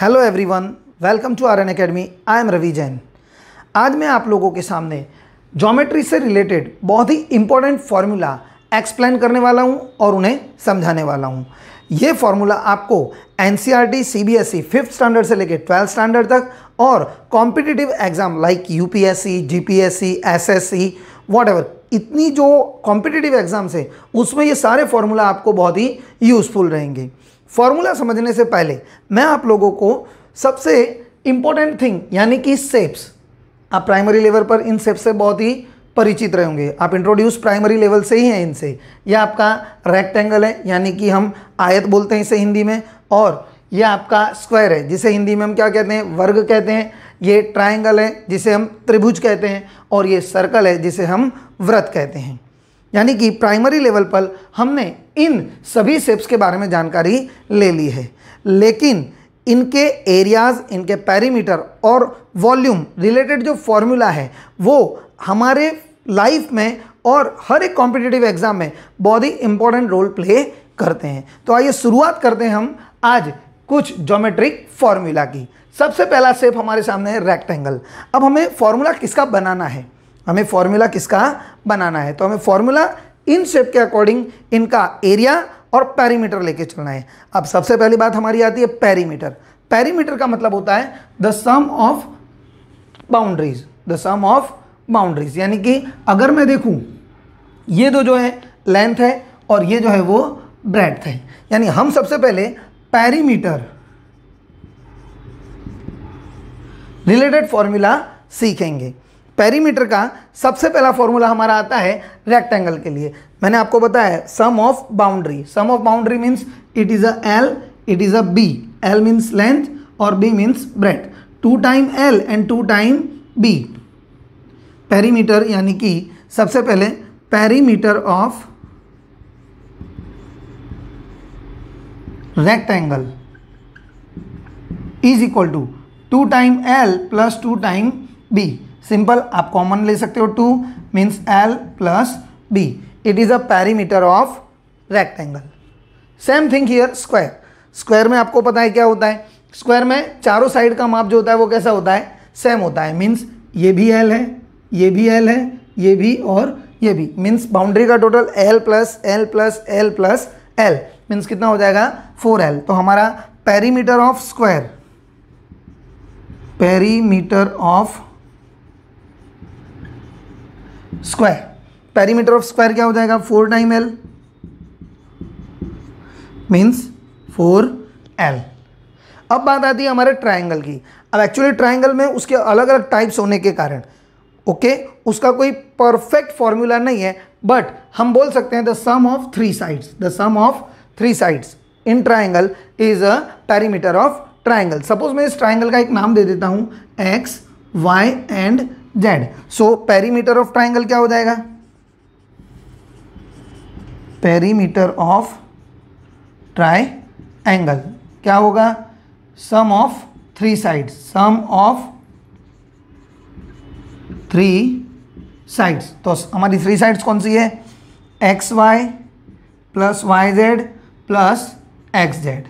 hello everyone welcome to R N academy I am Ravi Jain आज मैं आप लोगों के सामने जोमेट्री से रिलेटेड बहुत ही इंपॉर्टेंट फार्मूला एक्सप्लेन करने वाला हूँ और उन्हें समझाने वाला हूँ ये फार्मूला आपको N C R T C B S E fifth standard से लेकर ट्वेल्थ स्टैंडर्ड तक और competitive exam like U P S C G P S C S S C whatever इतनी जो कॉम्पिटिटिव एग्जाम्स है उसमें ये सारे फार्मूला आपको बहुत ही यूज़फुल रहेंगे फॉर्मूला समझने से पहले मैं आप लोगों को सबसे इंपॉर्टेंट थिंग यानी कि सेप्स आप प्राइमरी लेवल पर इन सेप्स से बहुत ही परिचित रहेंगे आप इंट्रोड्यूस प्राइमरी लेवल से ही हैं इनसे यह आपका रेक्टेंगल है यानी कि हम आयत बोलते हैं इसे हिंदी में और यह आपका स्क्वायर है जिसे हिंदी में हम क्या कहते हैं वर्ग कहते हैं ये ट्रायंगल है जिसे हम त्रिभुज कहते हैं और ये सर्कल है जिसे हम व्रत कहते हैं यानी कि प्राइमरी लेवल पर हमने इन सभी सेप्स के बारे में जानकारी ले ली है लेकिन इनके एरियाज इनके पैरीमीटर और वॉल्यूम रिलेटेड जो फॉर्मूला है वो हमारे लाइफ में और हर एक कॉम्पिटेटिव एग्जाम में बहुत ही इंपॉर्टेंट रोल प्ले करते हैं तो आइए शुरुआत करते हैं हम आज कुछ जोमेट्रिक फॉर्मूला की सबसे पहला सेप हमारे सामने है रेक्टेंगल अब हमें फॉर्मूला किसका बनाना है हमें फॉर्मूला किसका बनाना है तो हमें फॉर्मूला इन शेप के अकॉर्डिंग इनका एरिया और पैरीमीटर लेके चलना है अब सबसे पहली बात हमारी आती है पैरीमीटर पैरीमीटर का मतलब होता है the sum of boundaries the sum of boundaries यानी कि अगर मैं देखूं ये दो जो है लेंथ है और ये जो है वो ब्रेड है यानी हम सबसे पहले पैरीमीटर रिलेटेड फॉर्मूला सीखेंगे पेरीमीटर का सबसे पहला फॉर्मूला हमारा आता है रेक्टेंगल के लिए मैंने आपको बताया sum of boundary sum of boundary means it is a L it is a B L means length और B means breadth two times L and two times B perimeter यानी कि सबसे पहले perimeter of rectangle is equal to two times L plus two times B simple आप common ले सकते हो two means L plus B it is a perimeter of rectangle same thing here square square में आपको पता है क्या होता है स्क्वायर में चारों साइड का माप जो होता है वो कैसा होता है सेम होता है मीन्स ये भी एल है ये भी एल है ये भी और ये भी मीन्स बाउंड्री का total L plus L plus L plus L means कितना हो जाएगा फोर एल तो हमारा perimeter of square perimeter of square perimeter of square क्या हो जाएगा four times L means four L अब बात आती है हमारे ट्राइंगल की अब एक्चुअली ट्राइंगल में उसके अलग अलग टाइप्स होने के कारण ओके okay, उसका कोई परफेक्ट फॉर्मूला नहीं है बट हम बोल सकते हैं the sum of three sides the sum of three sides in triangle is a perimeter of triangle suppose मैं इस ट्राइंगल का एक नाम दे देता हूँ X Y and Z so perimeter of triangle क्या हो जाएगा पेरीमीटर ऑफ ट्राई एंगल क्या होगा sum of three side sum of three sides तो हमारी थ्री साइड्स कौन सी है X Y plus Y Z plus X Z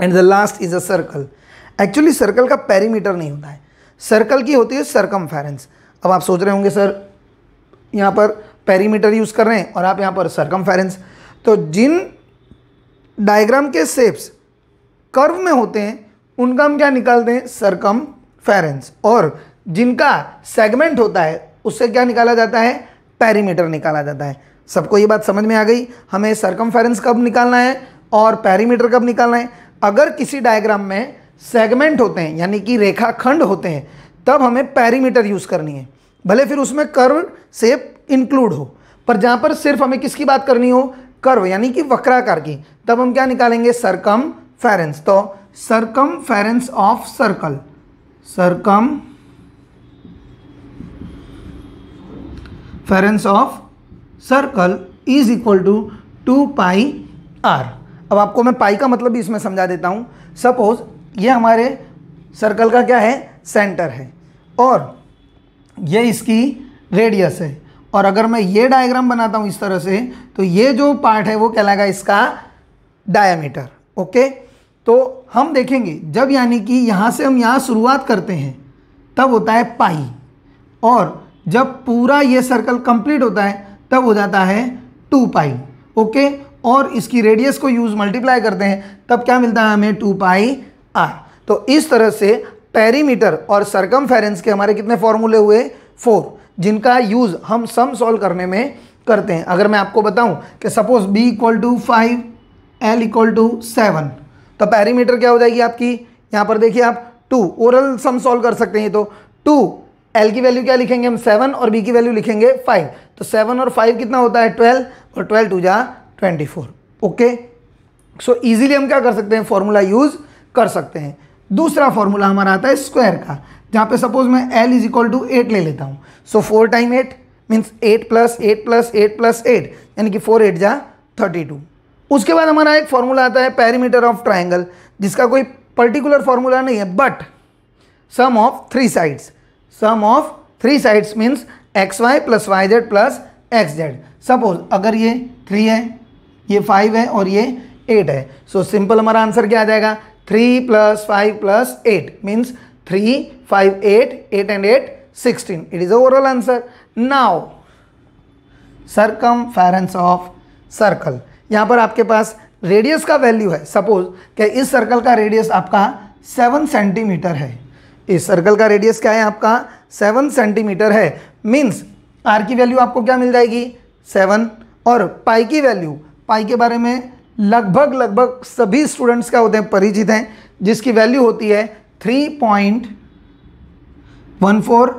and the last is a circle actually circle का पेरीमीटर नहीं होता है सर्कल की होती है सरकम अब आप सोच रहे होंगे सर यहाँ पर पेरीमीटर यूज़ कर रहे हैं और आप यहाँ पर सरकम तो जिन डायग्राम के सेप्स कर्व में होते हैं उनका हम क्या निकालते हैं सरकम और जिनका सेगमेंट होता है उससे क्या निकाला जाता है पैरीमीटर निकाला जाता है सबको ये बात समझ में आ गई हमें सरकम कब निकालना है और पैरीमीटर कब निकालना है अगर किसी डायग्राम में सेगमेंट होते हैं यानी कि रेखाखंड होते हैं तब हमें पैरीमीटर यूज़ करनी है भले फिर उसमें कर्व सेप इंक्लूड हो पर जहाँ पर सिर्फ हमें किसकी बात करनी हो कर्व यानी कि वक्राकार की तब हम क्या निकालेंगे सरकम फेरेंस तो circumference of circle circumference of circle is equal to two pi R अब आपको मैं पाई का मतलब भी इसमें समझा देता हूँ सपोज ये हमारे सर्कल का क्या है सेंटर है और ये इसकी रेडियस है और अगर मैं ये डायग्राम बनाता हूँ इस तरह से तो ये जो पार्ट है वो कहलाएगा इसका डायामीटर ओके तो हम देखेंगे जब यानी कि यहाँ से हम यहाँ शुरुआत करते हैं तब होता है पाई और जब पूरा ये सर्कल कंप्लीट होता है तब हो जाता है टू पाई ओके और इसकी रेडियस को यूज़ मल्टीप्लाई करते हैं तब क्या मिलता है हमें टू पाई आर तो इस तरह से पेरीमीटर और सरकम के हमारे कितने फॉर्मूले हुए फोर जिनका यूज़ हम सम सॉल्व करने में करते हैं अगर मैं आपको बताऊं कि suppose b equal to five L equal to seven तो पैरीमीटर क्या हो जाएगी आपकी यहां पर देखिए आप टू ओरल सम सॉल्व कर सकते हैं तो टू एल की वैल्यू क्या लिखेंगे हम सेवन और बी की वैल्यू लिखेंगे फाइव तो सेवन और फाइव कितना होता है ट्वेल्व और ट्वेल्व टू जा twenty four okay so easily हम क्या कर सकते हैं फॉर्मूला यूज़ कर सकते हैं दूसरा फॉर्मूला हमारा आता है स्क्वायर का जहाँ पे सपोज मैं L is equal to eight ले लेता हूँ so four times eight means eight plus eight plus eight plus eight यानी कि फोर एट जा थर्टी टू उसके बाद हमारा एक फॉर्मूला आता है पैरीमीटर ऑफ ट्राइंगल जिसका कोई पर्टिकुलर फॉर्मूला नहीं है but sum of three sides sum of three sides means X Y plus Y Z plus X Z suppose अगर ये थ्री है ये फाइव है और ये एट है सो so, सिंपल हमारा आंसर क्या आ जाएगा three plus five plus eight means three five eight eight and eight sixteen it is overall answer now circum circumference of circle यहाँ पर आपके पास रेडियस का वैल्यू है सपोज क्या इस सर्कल का रेडियस आपका सेवन सेंटीमीटर है इस सर्कल का रेडियस क्या है आपका सेवन सेंटीमीटर है मीन्स आर की वैल्यू आपको क्या मिल जाएगी सेवन और पाई की वैल्यू पाई के बारे में लगभग लगभग सभी स्टूडेंट्स का होते हैं परिचित हैं जिसकी वैल्यू होती है three point one four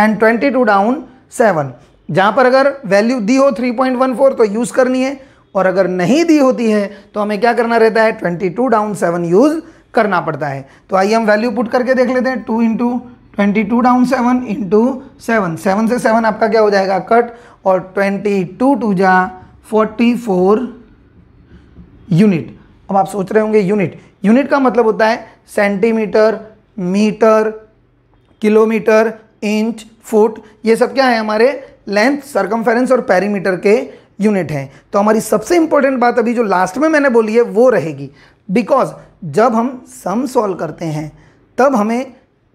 and twenty two down seven जहां पर अगर वैल्यू दी हो थ्री पॉइंट वन फोर तो यूज़ करनी है और अगर नहीं दी होती है तो हमें क्या करना रहता है twenty two down seven use करना पड़ता है तो आइए हम वैल्यू पुट करके देख लेते हैं two into twenty two down seven into seven seven से सेवन आपका क्या हो जाएगा कट और ट्वेंटी टू टू जा फोर्टी फोर यूनिट अब आप सोच रहे होंगे यूनिट यूनिट का मतलब होता है centimetre metre kilometre inch foot ये सब क्या है हमारे लेंथ सर्कमफेरेंस और पैरीमीटर के यूनिट हैं तो हमारी सबसे इंपॉर्टेंट बात अभी जो लास्ट में मैंने बोली है वो रहेगी बिकॉज जब हम सम सॉल्व करते हैं तब हमें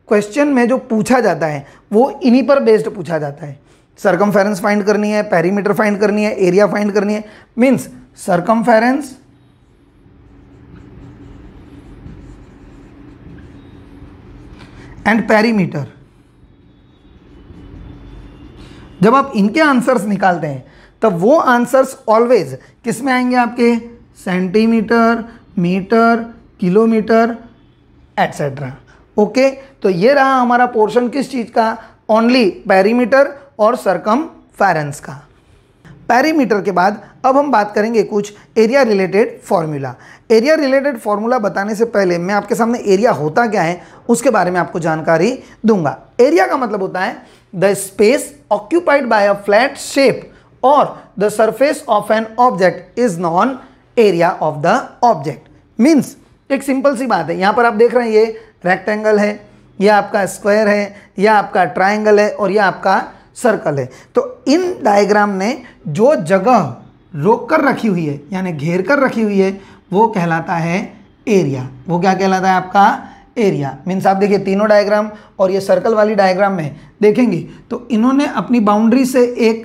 क्वेश्चन में जो पूछा जाता है वो इन्हीं पर बेस्ड पूछा जाता है सरकम फाइंड करनी है पैरीमीटर फाइंड करनी है एरिया फाइंड करनी है मीन्स सरकम एंड पैरीमीटर जब आप इनके आंसर्स निकालते हैं तब वो आंसर्स ऑलवेज किस में आएंगे आपके centimetre metre kilometre etcetera okay तो ये रहा हमारा पोर्शन किस चीज़ का ओनली पैरीमीटर और सरकम फैरेंस का पैरीमीटर के बाद अब हम बात करेंगे कुछ area related formula area related formula बताने से पहले मैं आपके सामने एरिया होता क्या है उसके बारे में आपको जानकारी दूंगा एरिया का मतलब होता है the space occupied by a flat shape और the surface of an object is known area of the object means एक सिंपल सी बात है यहाँ पर आप देख रहे हैं ये रेक्टेंगल है यह आपका स्क्वायर है यह आपका ट्राइंगल है और यह आपका सर्कल है तो इन डायग्राम ने जो जगह रोक कर रखी हुई है यानी घेर कर रखी हुई है वो कहलाता है एरिया वो क्या कहलाता है आपका एरिया मीन्स आप देखिए तीनों डायग्राम और ये सर्कल वाली डायग्राम में देखेंगे तो इन्होंने अपनी बाउंड्री से एक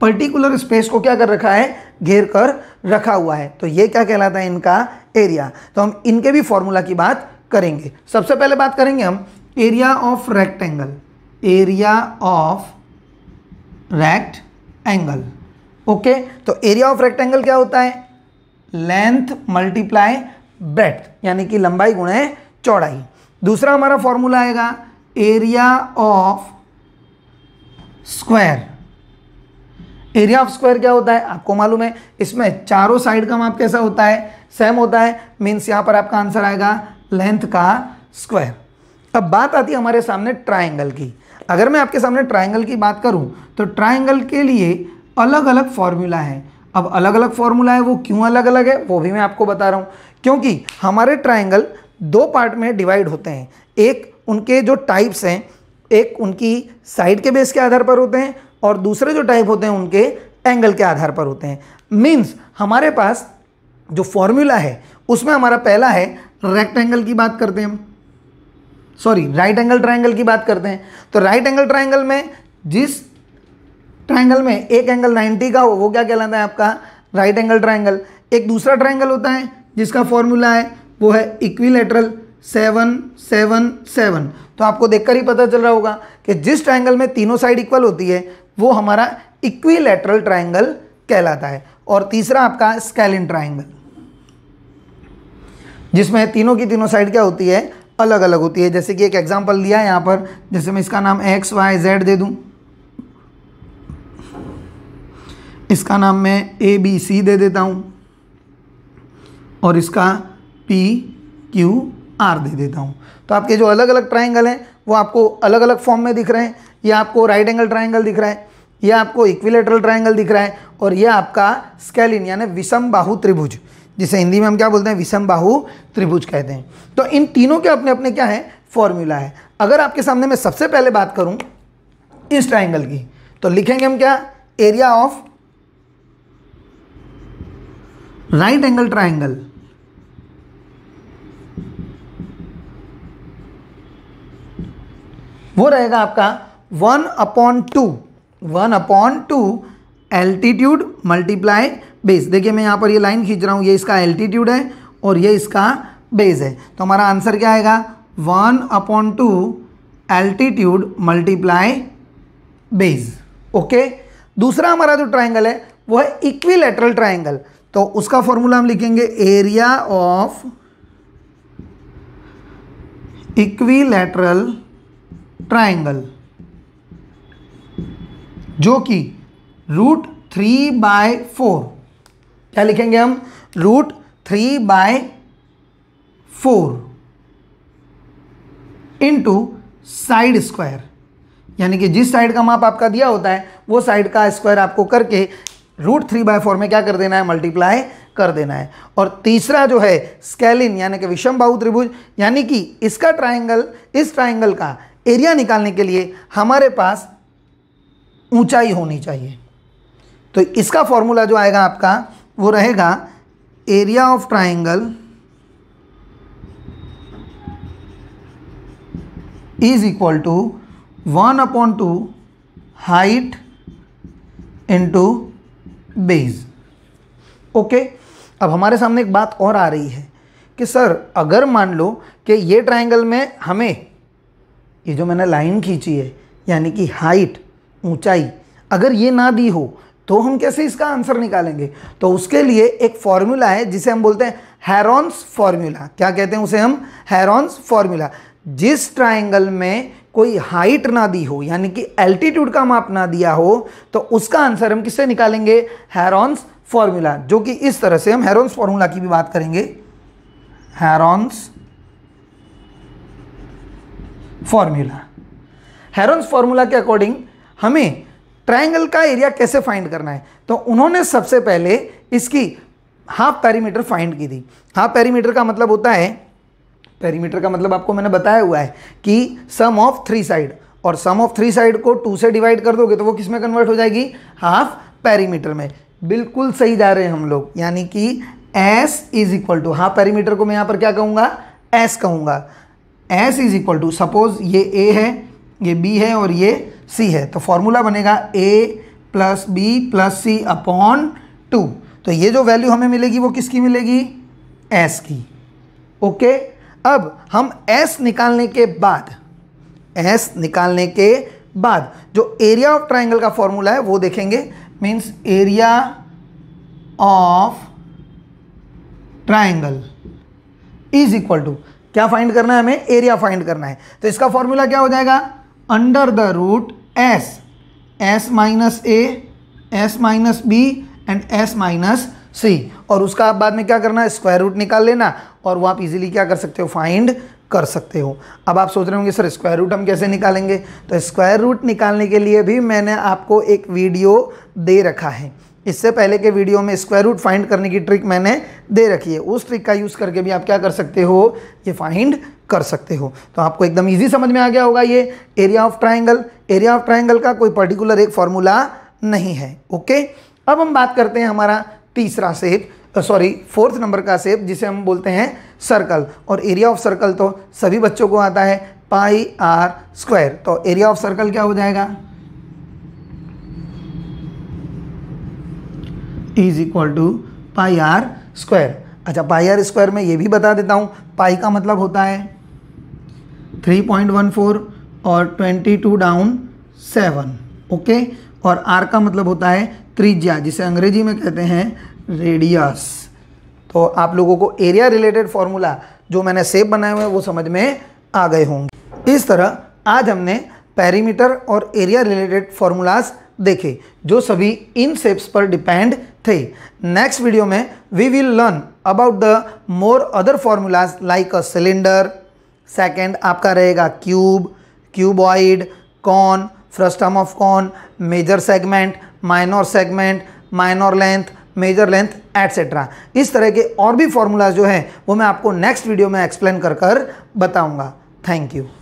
पर्टिकुलर स्पेस को क्या कर रखा है घेर कर रखा हुआ है तो ये क्या कहलाता है इनका एरिया तो हम इनके भी फॉर्मूला की बात करेंगे सबसे पहले बात करेंगे हम area of rectangle area of rectangle okay तो एरिया ऑफ एंगल क्या होता है लेंथ मल्टीप्लाई ब्रेथ यानी कि लंबाई गुणे चौड़ाई दूसरा हमारा फॉर्मूला आएगा area of square area of square क्या होता है आपको मालूम है इसमें चारों साइड का माप कैसा होता है सेम होता है मीन्स यहां पर आपका आंसर आएगा लेंथ का स्क्वायर अब बात आती है हमारे सामने ट्राइंगल की अगर मैं आपके सामने ट्राइंगल की बात करूं तो ट्राइंगल के लिए अलग अलग फॉर्मूला है अब अलग अलग फॉर्मूला है वो क्यों अलग अलग है वो भी मैं आपको बता रहा हूँ क्योंकि हमारे ट्राइंगल दो पार्ट में डिवाइड होते हैं एक उनके जो टाइप्स हैं एक उनकी साइड के बेस के आधार पर होते हैं और दूसरे जो टाइप होते हैं उनके एंगल के आधार पर होते हैं मीन्स हमारे पास जो फॉर्मूला है उसमें हमारा पहला है रेक्टेंगल की बात करते हैं हम सॉरी राइट एंगल ट्राइंगल की बात करते हैं तो राइट एंगल ट्राइंगल में जिस ट्राइंगल में एक एंगल 90 का हो वो क्या कहलाता है आपका राइट एंगल ट्राइंगल एक दूसरा ट्राइंगल होता है जिसका फॉर्मूला है वो है इक्विलेटरल सेवन सेवन सेवन तो आपको देखकर ही पता चल रहा होगा कि जिस ट्राइंगल में तीनों साइड इक्वल होती है वो हमारा इक्विलेटरल ट्राइंगल कहलाता है और तीसरा आपका स्केलिन ट्राइंगल जिसमें तीनों की तीनों साइड क्या होती है अलग अलग होती है जैसे कि एक एग्जाम्पल दिया है यहाँ पर जैसे मैं इसका नाम एक्स वाई जेड दे दूँ इसका नाम मैं ए बी सी दे देता हूँ और इसका पी क्यू आर दे देता हूँ तो आपके जो अलग अलग ट्राइंगल हैं वो आपको अलग अलग फॉर्म में दिख रहे हैं ये आपको राइट एंगल ट्राइंगल दिख रहा है यह आपको इक्विलेटरल ट्राइंगल दिख रहा है और यह आपका स्केलिन यानी विषम बाहु त्रिभुज जिसे हिंदी में हम क्या बोलते हैं विषम बाहु त्रिभुज कहते हैं तो इन तीनों के अपने अपने क्या है फॉर्मूला है अगर आपके सामने मैं सबसे पहले बात करूं इस ट्राइंगल की तो लिखेंगे हम क्या area of right angle triangle वो रहेगा आपका one upon two one upon two altitude multiply base देखिए मैं यहाँ पर ये लाइन खींच रहा हूँ ये इसका एल्टीट्यूड है और ये इसका बेस है तो हमारा आंसर क्या आएगा one upon two altitude multiply base okay दूसरा हमारा जो ट्राइंगल है वो है इक्वीलेटरल ट्राइंगल तो उसका फॉर्मूला हम लिखेंगे एरिया ऑफ लेटरल ट्राइंगल जो कि रूट थ्री बाय फोर क्या लिखेंगे हम root three by four into side square यानी कि जिस साइड का माप आपका दिया होता है वो साइड का स्क्वायर आपको करके रूट थ्री बाय फोर में क्या कर देना है मल्टीप्लाई कर देना है और तीसरा जो है स्केलिन यानी कि विषम बाहु त्रिभुज यानी कि इसका ट्राइंगल इस ट्राइंगल का एरिया निकालने के लिए हमारे पास ऊंचाई होनी चाहिए तो इसका फॉर्मूला जो आएगा आपका वो रहेगा area of triangle is equal to one upon two height into base okay अब हमारे सामने एक बात और आ रही है कि सर अगर मान लो कि ये ट्राइंगल में हमें ये जो मैंने लाइन खींची है यानी कि हाइट ऊंचाई अगर ये ना दी हो तो हम कैसे इसका आंसर निकालेंगे तो उसके लिए एक फॉर्मूला है जिसे हम बोलते हैं हैरॉन्स फॉर्मूला क्या कहते हैं उसे हम हैरॉन्स फॉर्मूला जिस ट्राइंगल में कोई हाइट ना दी हो यानी कि एल्टीट्यूड का माप ना दिया हो तो उसका आंसर हम किससे निकालेंगे हैरॉन्स फॉर्मूला जो कि इस तरह से हम हैरॉन्स फॉर्मूला की भी बात करेंगे हैरॉन्स फॉर्मूला हैरॉन्स फॉर्मूला के अकॉर्डिंग हमें ट्राइंगल का एरिया कैसे फाइंड करना है तो उन्होंने सबसे पहले इसकी हाफ पैरीमीटर फाइंड की थी हाफ पैरीमीटर का मतलब होता है पैरीमीटर का मतलब आपको मैंने बताया हुआ है कि सम ऑफ थ्री साइड और सम ऑफ थ्री साइड को टू से डिवाइड कर दोगे तो वो किस में कन्वर्ट हो जाएगी हाफ पैरीमीटर में बिल्कुल सही जा रहे हैं हम लोग यानी कि S is equal to half perimeter को मैं यहाँ पर क्या कहूँगा एस कहूँगा S is equal to suppose ये ए है ये बी है और ये सी है तो फॉर्मूला बनेगा A plus B plus C upon two तो ये जो वैल्यू हमें मिलेगी वो किसकी मिलेगी एस की ओके अब हम एस निकालने के बाद एस निकालने के बाद जो एरिया ऑफ ट्राइंगल का फॉर्मूला है वो देखेंगे means area of triangle is equal to क्या फाइंड करना है हमें एरिया फाइंड करना है तो इसका फॉर्मूला क्या हो जाएगा under the root S S minus A S minus B and S minus C और उसका आप बाद में क्या करना है स्क्वायर रूट निकाल लेना और वो आप इजीली क्या कर सकते हो फाइंड कर सकते हो अब आप सोच रहे होंगे सर स्क्वायर रूट हम कैसे निकालेंगे तो स्क्वायर रूट निकालने के लिए भी मैंने आपको एक वीडियो दे रखा है इससे पहले के वीडियो में स्क्वायर रूट फाइंड करने की ट्रिक मैंने दे रखी है उस ट्रिक का यूज़ करके भी आप क्या कर सकते हो ये फाइंड कर सकते हो तो आपको एकदम इजी समझ में आ गया होगा ये area of triangle area of triangle का कोई पर्टिकुलर एक फॉर्मूला नहीं है ओके अब हम बात करते हैं हमारा तीसरा सेप सॉरी फोर्थ नंबर का सेप जिसे हम बोलते हैं सर्कल और एरिया ऑफ सर्कल तो सभी बच्चों को आता है पाई आर स्क्वायर तो एरिया ऑफ सर्कल क्या हो जाएगा is equal to pi R square अच्छा पाई आर स्क्वायर में ये भी बता देता हूँ पाई का मतलब होता है थ्री पॉइंट वन फोर और twenty two down seven okay और आर का मतलब होता है त्रिज्या जिसे अंग्रेजी में कहते हैं रेडियस तो आप लोगों को एरिया रिलेटेड फॉर्मूला जो मैंने सेप बनाए हुए हैं वो समझ में आ गए होंगे इस तरह आज हमने पैरीमीटर और एरिया रिलेटेड फॉर्मूलाज देखे जो सभी इन सेप्स पर डिपेंड थे नेक्स्ट वीडियो में we will learn about the more other formulas like a cylinder second आपका रहेगा cube cuboid cone frustum of cone major segment minor segment minor length major length etcetera इस तरह के और भी फॉर्मूलाज जो हैं वो मैं आपको नेक्स्ट वीडियो में एक्सप्लेन कर कर बताऊँगा थैंक यू